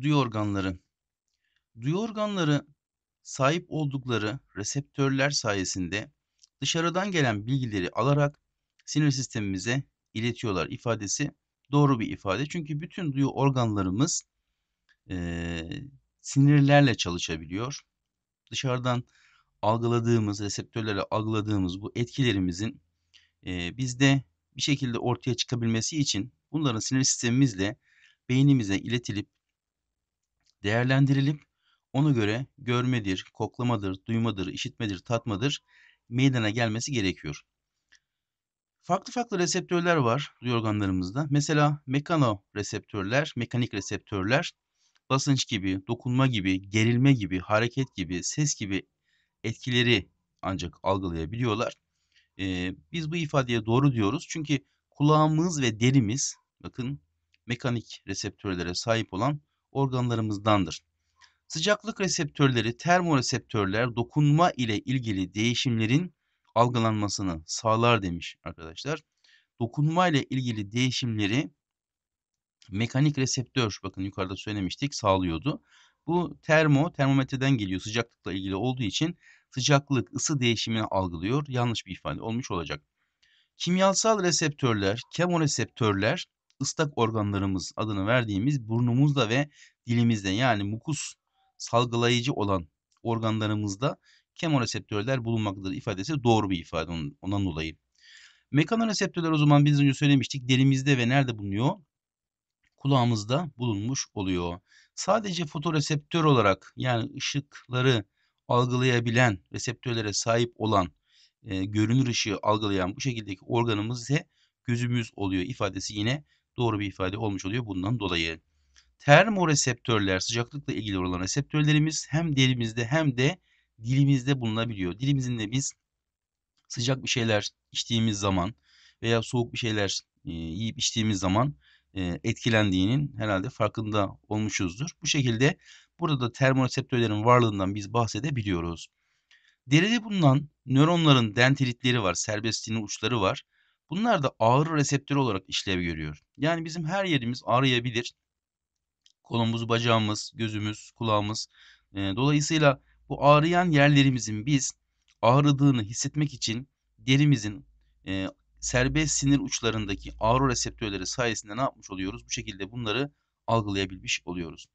duyu organları. Duyu organları sahip oldukları reseptörler sayesinde dışarıdan gelen bilgileri alarak sinir sistemimize iletiyorlar ifadesi doğru bir ifade. Çünkü bütün duyu organlarımız e, sinirlerle çalışabiliyor. Dışarıdan algıladığımız, reseptörlerle algıladığımız bu etkilerimizin e, bizde bir şekilde ortaya çıkabilmesi için bunların sinir sistemimizle beynimize iletilip değerlendirilip ona göre görmedir, koklamadır, duymadır, işitmedir, tatmadır meydana gelmesi gerekiyor. Farklı farklı reseptörler var duyu organlarımızda. Mesela mekano reseptörler, mekanik reseptörler basınç gibi, dokunma gibi, gerilme gibi, hareket gibi, ses gibi etkileri ancak algılayabiliyorlar. Ee, biz bu ifadeye doğru diyoruz çünkü kulağımız ve derimiz bakın mekanik reseptörlere sahip olan organlarımızdandır. Sıcaklık reseptörleri termoreseptörler dokunma ile ilgili değişimlerin algılanmasını sağlar demiş arkadaşlar. Dokunma ile ilgili değişimleri mekanik reseptör bakın yukarıda söylemiştik sağlıyordu. Bu termo termometreden geliyor sıcaklıkla ilgili olduğu için sıcaklık ısı değişimini algılıyor. Yanlış bir ifade olmuş olacak. Kimyasal reseptörler, kemoreseptörler ıslak organlarımız adını verdiğimiz burnumuzda ve dilimizde yani mukus salgılayıcı olan organlarımızda kemoreseptörler bulunmaktadır ifadesi doğru bir ifade ondan dolayı. Mekanoreseptörler o zaman biz önce söylemiştik derimizde ve nerede bulunuyor? Kulağımızda bulunmuş oluyor. Sadece fotoreseptör olarak yani ışıkları algılayabilen reseptörlere sahip olan e, görünür ışığı algılayan bu şekildeki organımız ise gözümüz oluyor ifadesi yine doğru bir ifade olmuş oluyor bundan dolayı. Termoreseptörler sıcaklıkla ilgili olan reseptörlerimiz hem derimizde hem de dilimizde bulunabiliyor. Dilimizin de biz sıcak bir şeyler içtiğimiz zaman veya soğuk bir şeyler e, yiyip içtiğimiz zaman e, etkilendiğinin herhalde farkında olmuşuzdur. Bu şekilde burada da termoreseptörlerin varlığından biz bahsedebiliyoruz. Deride bulunan nöronların dendritleri var, serbestliğinin uçları var. Bunlar da ağrı reseptörü olarak işlev görüyor. Yani bizim her yerimiz ağrıyabilir. Kolumuz, bacağımız, gözümüz, kulağımız. Dolayısıyla bu ağrıyan yerlerimizin biz ağrıdığını hissetmek için derimizin serbest sinir uçlarındaki ağrı reseptörleri sayesinde ne yapmış oluyoruz? Bu şekilde bunları algılayabilmiş oluyoruz.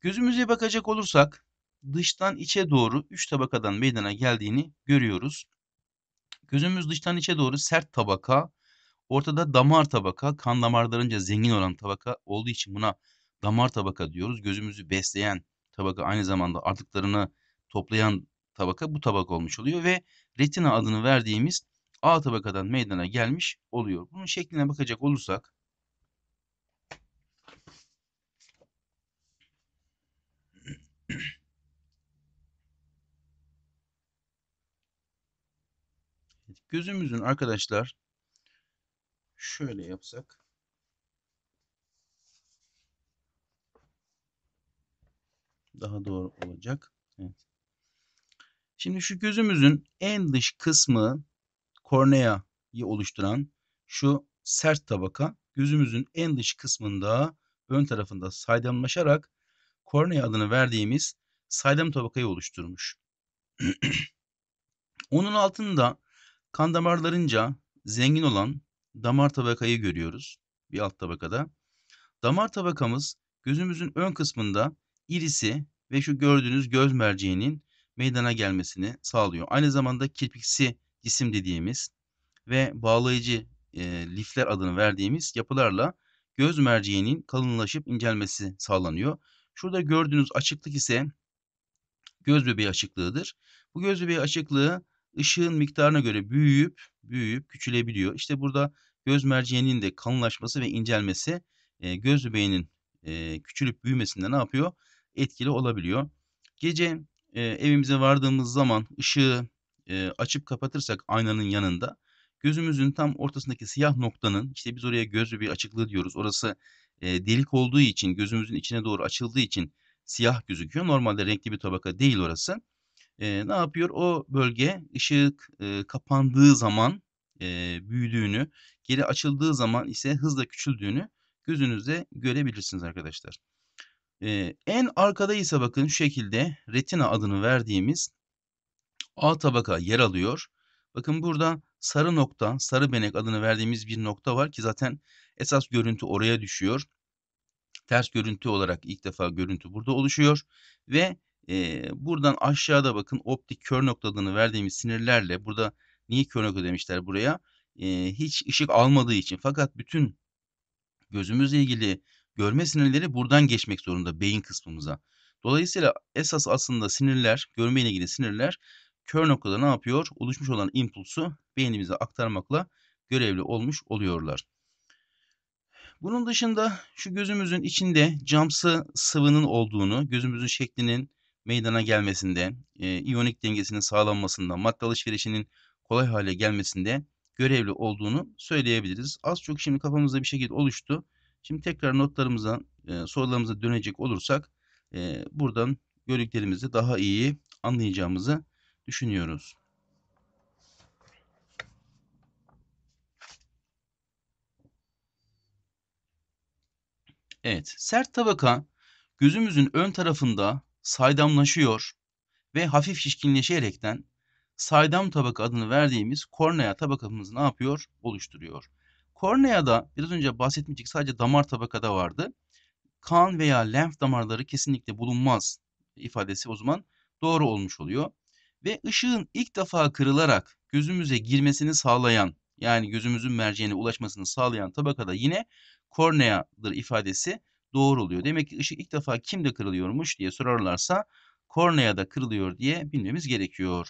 Gözümüze bakacak olursak dıştan içe doğru 3 tabakadan meydana geldiğini görüyoruz. Gözümüz dıştan içe doğru sert tabaka, ortada damar tabaka, kan damarlarınca zengin olan tabaka olduğu için buna damar tabaka diyoruz. Gözümüzü besleyen tabaka aynı zamanda artıklarını toplayan tabaka bu tabak olmuş oluyor ve retina adını verdiğimiz A tabakadan meydana gelmiş oluyor. Bunun şekline bakacak olursak Gözümüzün arkadaşlar şöyle yapsak. Daha doğru olacak. Evet. Şimdi şu gözümüzün en dış kısmı korneayı oluşturan şu sert tabaka gözümüzün en dış kısmında ön tarafında saydamlaşarak kornea adını verdiğimiz saydam tabakayı oluşturmuş. Onun altında Kan damarlarınca zengin olan damar tabakayı görüyoruz bir alt tabakada. Damar tabakamız gözümüzün ön kısmında irisi ve şu gördüğünüz göz merceğinin meydana gelmesini sağlıyor. Aynı zamanda kirpiksi cisim dediğimiz ve bağlayıcı e, lifler adını verdiğimiz yapılarla göz merceğinin kalınlaşıp incelmesi sağlanıyor. Şurada gördüğünüz açıklık ise göz bebeği açıklığıdır. Bu göz bebeği açıklığı ışığın miktarına göre büyüyüp büyüyüp küçülebiliyor. İşte burada göz merceğinin de kalınlaşması ve incelmesi e, göz bebeğinin e, küçülüp büyümesinde ne yapıyor? Etkili olabiliyor. Gece e, evimize vardığımız zaman ışığı e, açıp kapatırsak aynanın yanında gözümüzün tam ortasındaki siyah noktanın işte biz oraya göz bebeği açıklığı diyoruz. Orası e, delik olduğu için gözümüzün içine doğru açıldığı için siyah gözüküyor. Normalde renkli bir tabaka değil orası e, ne yapıyor? O bölge ışık e, kapandığı zaman e, büyüdüğünü, geri açıldığı zaman ise hızla küçüldüğünü gözünüzde görebilirsiniz arkadaşlar. E, en arkada ise bakın şu şekilde retina adını verdiğimiz A tabaka yer alıyor. Bakın burada sarı nokta, sarı benek adını verdiğimiz bir nokta var ki zaten esas görüntü oraya düşüyor. Ters görüntü olarak ilk defa görüntü burada oluşuyor ve e, buradan aşağıda bakın optik kör noktadığını verdiğimiz sinirlerle burada niye kör nokta demişler buraya? E, hiç ışık almadığı için fakat bütün gözümüzle ilgili görme sinirleri buradan geçmek zorunda beyin kısmımıza. Dolayısıyla esas aslında sinirler, görme ile ilgili sinirler kör noktada ne yapıyor? Oluşmuş olan impulsu beynimize aktarmakla görevli olmuş oluyorlar. Bunun dışında şu gözümüzün içinde camsı sıvının olduğunu, gözümüzün şeklinin meydana gelmesinde, e, iyonik dengesinin sağlanmasında, madde alışverişinin kolay hale gelmesinde görevli olduğunu söyleyebiliriz. Az çok şimdi kafamızda bir şekilde oluştu. Şimdi tekrar notlarımıza, e, sorularımıza dönecek olursak e, buradan gördüklerimizi daha iyi anlayacağımızı düşünüyoruz. Evet, sert tabaka gözümüzün ön tarafında saydamlaşıyor ve hafif şişkinleşerekten saydam tabaka adını verdiğimiz kornea tabakamızı ne yapıyor? Oluşturuyor. Korneada biraz önce bahsetmiştik sadece damar tabakada vardı. Kan veya lenf damarları kesinlikle bulunmaz ifadesi o zaman doğru olmuş oluyor. Ve ışığın ilk defa kırılarak gözümüze girmesini sağlayan yani gözümüzün merceğine ulaşmasını sağlayan tabakada yine korneadır ifadesi Doğru oluyor Demek ki ışık ilk defa kimde kırılıyormuş diye sorarlarsa korneada kırılıyor diye bilmemiz gerekiyor.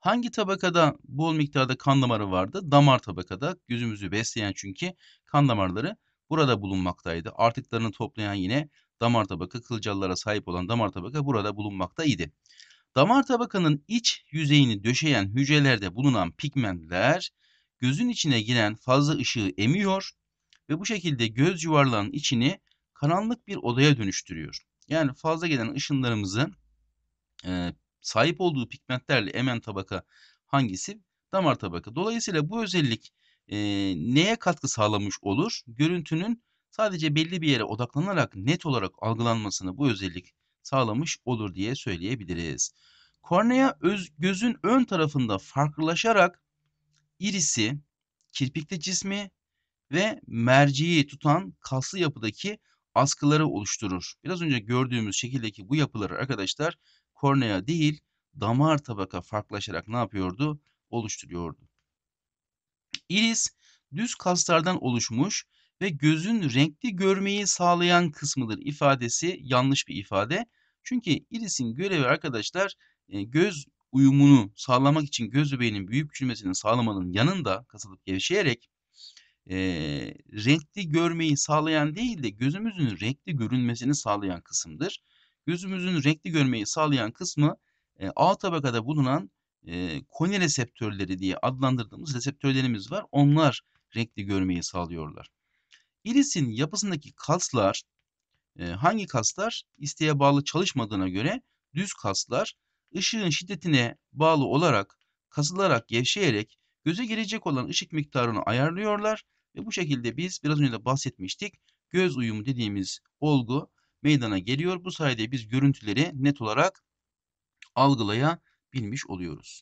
Hangi tabakada bol miktarda kan damarı vardı? Damar tabakada gözümüzü besleyen çünkü kan damarları burada bulunmaktaydı. Artıklarını toplayan yine damar tabaka kılcallara sahip olan damar tabaka burada bulunmaktaydı. Damar tabakanın iç yüzeyini döşeyen hücrelerde bulunan pigmentler gözün içine giren fazla ışığı emiyor ve bu şekilde göz yuvarlağının içini karanlık bir odaya dönüştürüyor. Yani fazla gelen ışınlarımızı e, sahip olduğu pigmentlerle emen tabaka hangisi? Damar tabaka. Dolayısıyla bu özellik e, neye katkı sağlamış olur? Görüntünün sadece belli bir yere odaklanarak net olarak algılanmasını bu özellik sağlamış olur diye söyleyebiliriz. Kornea öz, gözün ön tarafında farklılaşarak irisi, kirpikli cismi ve merceği tutan kaslı yapıdaki askıları oluşturur. Biraz önce gördüğümüz şekildeki bu yapıları arkadaşlar kornea değil damar tabaka farklılaşarak ne yapıyordu? Oluşturuyordu. İris düz kaslardan oluşmuş ve gözün renkli görmeyi sağlayan kısmıdır ifadesi yanlış bir ifade. Çünkü irisin görevi arkadaşlar e, göz uyumunu sağlamak için göz bebeğinin büyük küçülmesini sağlamanın yanında kasılıp gevşeyerek e, renkli görmeyi sağlayan değil de gözümüzün renkli görünmesini sağlayan kısımdır. Gözümüzün renkli görmeyi sağlayan kısmı e, A tabakada bulunan e, koni reseptörleri diye adlandırdığımız reseptörlerimiz var. Onlar renkli görmeyi sağlıyorlar. Irisin yapısındaki kaslar e, hangi kaslar? İsteğe bağlı çalışmadığına göre düz kaslar ışığın şiddetine bağlı olarak kasılarak gevşeyerek göze girecek olan ışık miktarını ayarlıyorlar ve bu şekilde biz biraz önce de bahsetmiştik. Göz uyumu dediğimiz olgu meydana geliyor. Bu sayede biz görüntüleri net olarak algılayabilmiş oluyoruz.